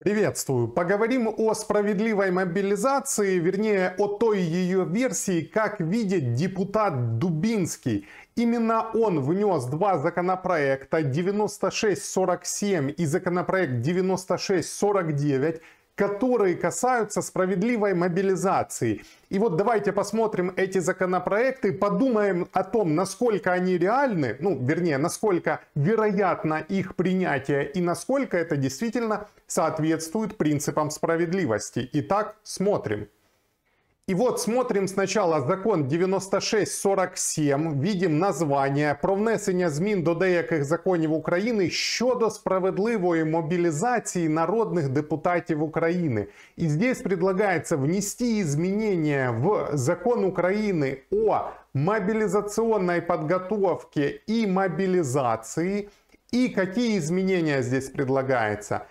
Приветствую. Поговорим о справедливой мобилизации, вернее о той ее версии, как видит депутат Дубинский. Именно он внес два законопроекта 9647 и законопроект 9649, которые касаются справедливой мобилизации. И вот давайте посмотрим эти законопроекты, подумаем о том, насколько они реальны, ну, вернее, насколько вероятно их принятие и насколько это действительно соответствует принципам справедливости. Итак, смотрим. И вот смотрим сначала закон 9647, видим название про внесення змін до деяких законів України щодо справедливої мобілізації народних депутатів України. И здесь предлагается внести изменения в закон Украины о мобилизационной подготовке и мобилизации. И какие изменения здесь предлагаются –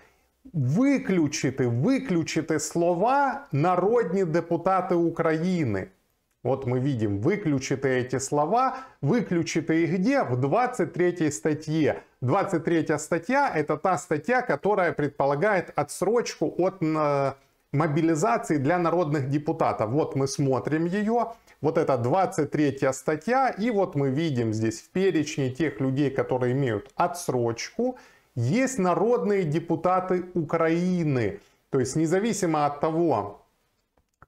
виключити, виключити слова народні депутати України. Вот мы видим, выключите эти слова, выключите их где? В 23 статье. 23 статья – это та статья, которая предполагает отсрочку от э, мобилизации для народных депутатов. Вот мы смотрим ее. Вот это 23 статья. И вот мы видим здесь в перечне тех людей, которые имеют отсрочку – есть народные депутаты Украины. То есть независимо от того,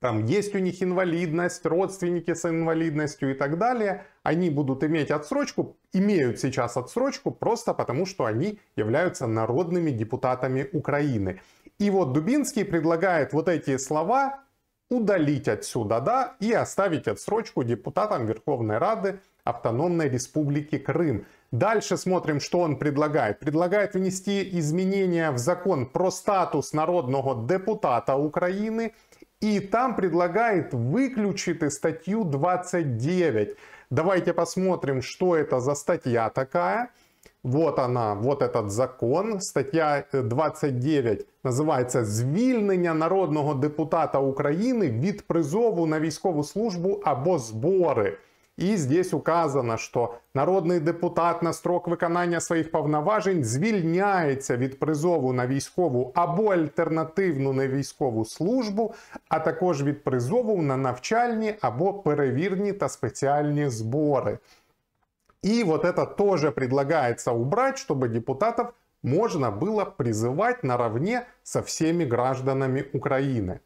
там есть у них инвалидность, родственники с инвалидностью и так далее, они будут иметь отсрочку, имеют сейчас отсрочку просто потому, что они являются народными депутатами Украины. И вот Дубинский предлагает вот эти слова удалить отсюда, да, и оставить отсрочку депутатам Верховной Рады Автономной Республики Крым. Дальше смотрим, что он предлагает. Предлагает внести изменения в закон про статус народного депутата Украины. И там предлагает выключить статью 29. Давайте посмотрим, что это за статья такая. Вот она, вот этот закон. Стаття 29 э, называется Звільнення народного депутата України від призову на військову службу або збори. И здесь указано, что народный депутат на строк выполнения своих повноважень звільняється від призову на військову або альтернативну невійськову службу, а також від призову на навчальні або перевірні та спеціальні збори. И вот это тоже предлагается убрать, чтобы депутатов можно было призывать наравне со всеми гражданами Украины.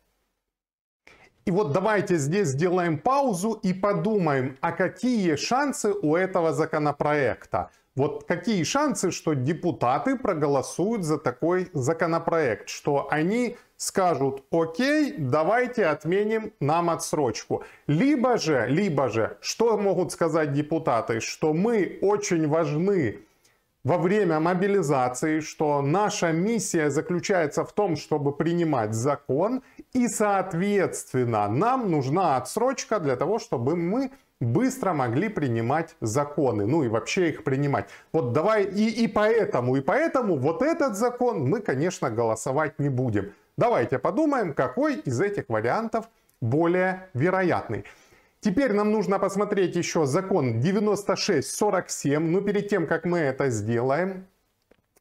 И вот давайте здесь сделаем паузу и подумаем, а какие шансы у этого законопроекта? Вот какие шансы, что депутаты проголосуют за такой законопроект, что они скажут, окей, давайте отменим нам отсрочку. Либо же, либо же, что могут сказать депутаты, что мы очень важны во время мобилизации, что наша миссия заключается в том, чтобы принимать закон, и, соответственно, нам нужна отсрочка для того, чтобы мы быстро могли принимать законы, ну и вообще их принимать. Вот давай и, и поэтому, и поэтому вот этот закон мы, конечно, голосовать не будем. Давайте подумаем, какой из этих вариантов более вероятный. Теперь нам нужно посмотреть еще закон 96.47, но ну, перед тем, как мы это сделаем,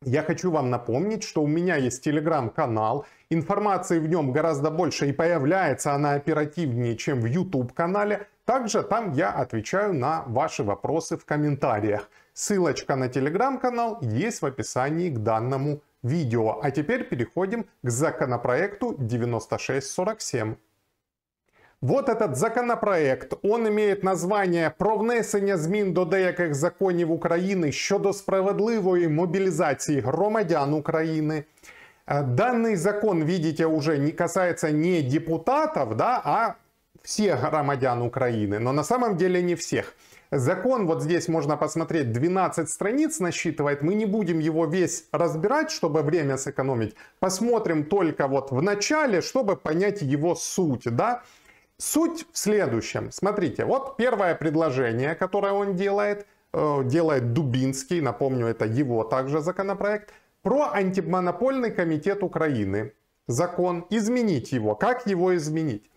я хочу вам напомнить, что у меня есть телеграм-канал, информации в нем гораздо больше и появляется она оперативнее, чем в YouTube-канале. Также там я отвечаю на ваши вопросы в комментариях. Ссылочка на телеграм-канал есть в описании к данному видео. А теперь переходим к законопроекту 9647. Вот этот законопроект, он имеет название про внесення змін до деяких законів України щодо справедливої мобілізації громадян України. Данный закон, видите, уже не касается не депутатов, да, а всех громадян Украины. Но на самом деле не всех. Закон, вот здесь можно посмотреть, 12 страниц насчитывает. Мы не будем его весь разбирать, чтобы время сэкономить. Посмотрим только вот в начале, чтобы понять его суть. Да? Суть в следующем. Смотрите, вот первое предложение, которое он делает, э, делает Дубинский, напомню, это его также законопроект, про антимонопольный комитет Украины. Закон, изменить его. Как его изменить?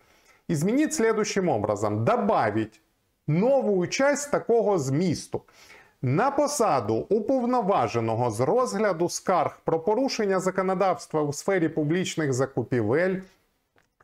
Изменить следующим образом. Добавить новую часть такого змісту. На посаду уповноваженого с розгляду скарг про порушення законодавства в сфере публичных закупівель,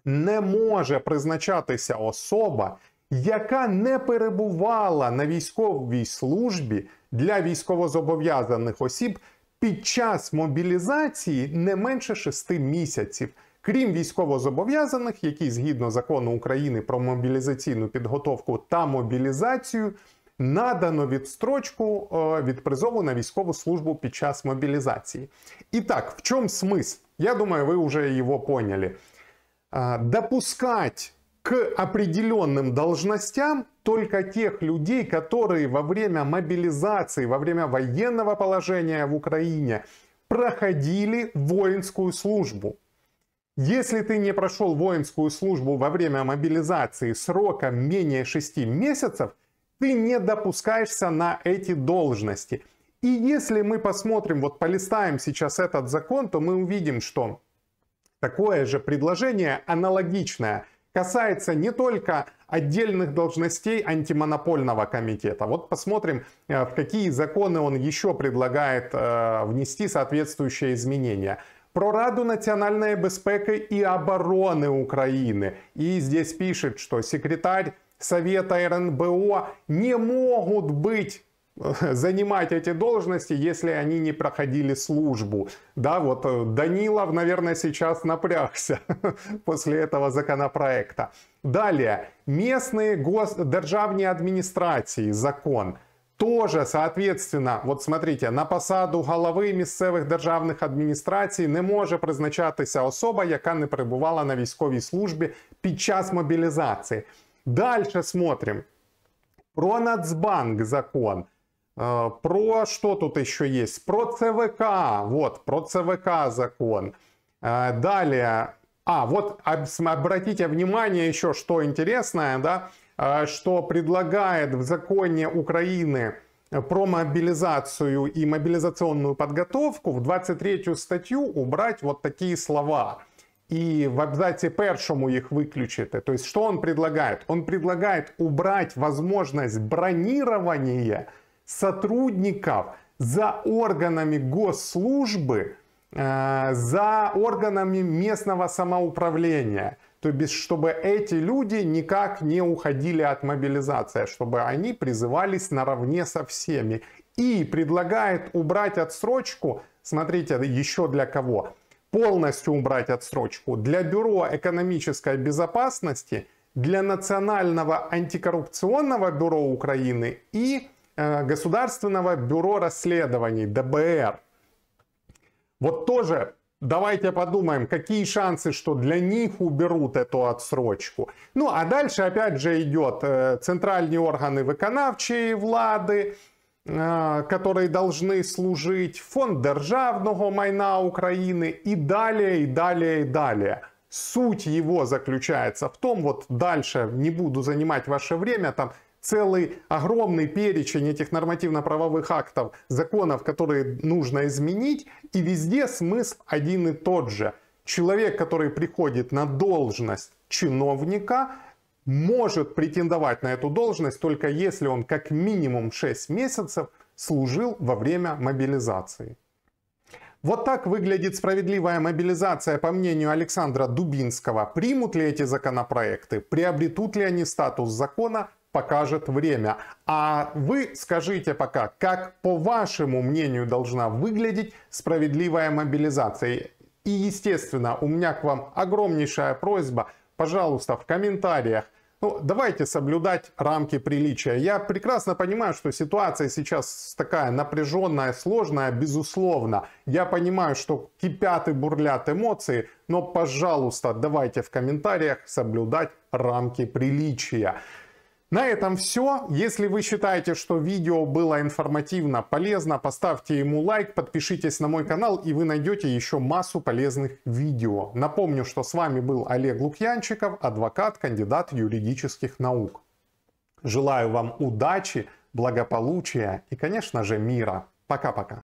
не може призначатися особа, яка не перебувала на військовій службі для військовозобов'язаних осіб під час мобілізації не менше шести місяців. Крім військовозобов'язаних, які згідно закону України про мобілізаційну підготовку та мобілізацію, надано відстрочку е, від призову на військову службу під час мобілізації. І так, в чому смисл? Я думаю, ви вже його поняли. А, допускать к определенным должностям только тех людей, которые во время мобилизации, во время военного положения в Украине проходили воинскую службу. Если ты не прошел воинскую службу во время мобилизации сроком менее 6 месяцев, ты не допускаешься на эти должности. И если мы посмотрим, вот полистаем сейчас этот закон, то мы увидим, что Такое же предложение, аналогичное, касается не только отдельных должностей антимонопольного комитета. Вот посмотрим, э, в какие законы он еще предлагает э, внести соответствующие изменения. Про Раду национальной безпеки и обороны Украины. И здесь пишет, что секретарь Совета РНБО не могут быть занимать эти должности, если они не проходили службу. Да, вот э, Данилов, наверное, сейчас напрягся после этого законопроекта. Далее, местные гос... державные администрации закон. Тоже, соответственно, вот смотрите, на посаду голови местных державних администраций не может призначатися особа, яка не пребывала на військовій службе під час мобилизации. Дальше смотрим. Про Нацбанк закон. А, про что тут еще есть? Про ЦВК. Вот, про ЦВК закон. А, далее. А, вот обратите внимание еще, что интересное, да, а, что предлагает в законе Украины про мобилизацию и мобилизационную подготовку в 23 статью убрать вот такие слова. И в абзаці першому их выключить. То есть, что он предлагает? Он предлагает убрать возможность бронирования сотрудников за органами госслужбы, э, за органами местного самоуправления. То есть, чтобы эти люди никак не уходили от мобилизации, а чтобы они призывались наравне со всеми. И предлагает убрать отсрочку, смотрите, еще для кого? Полностью убрать отсрочку для Бюро экономической безопасности, для Национального антикоррупционного бюро Украины и Э, Государственного бюро расследований, ДБР. Вот тоже давайте подумаем, какие шансы, что для них уберут эту отсрочку. Ну, а дальше опять же идет э, центральные органы виконавчей влады, э, которые должны служить, фонд державного майна Украины и далее, и далее, и далее. Суть его заключается в том, вот дальше не буду занимать ваше время, там целый огромный перечень этих нормативно-правовых актов, законов, которые нужно изменить, и везде смысл один и тот же. Человек, который приходит на должность чиновника, может претендовать на эту должность только если он как минимум 6 месяцев служил во время мобилизации. Вот так выглядит справедливая мобилизация, по мнению Александра Дубинского. Примут ли эти законопроекты? Приобретут ли они статус закона? покажет время. А вы скажите пока, как по вашему мнению должна выглядеть справедливая мобилизация. И естественно, у меня к вам огромнейшая просьба, пожалуйста, в комментариях ну, давайте соблюдать рамки приличия. Я прекрасно понимаю, что ситуация сейчас такая напряженная, сложная, безусловно. Я понимаю, что кипят и бурлят эмоции, но, пожалуйста, давайте в комментариях соблюдать рамки приличия. На этом все. Если вы считаете, что видео было информативно, полезно, поставьте ему лайк, подпишитесь на мой канал и вы найдете еще массу полезных видео. Напомню, что с вами был Олег Лукьянчиков, адвокат, кандидат юридических наук. Желаю вам удачи, благополучия и, конечно же, мира. Пока-пока.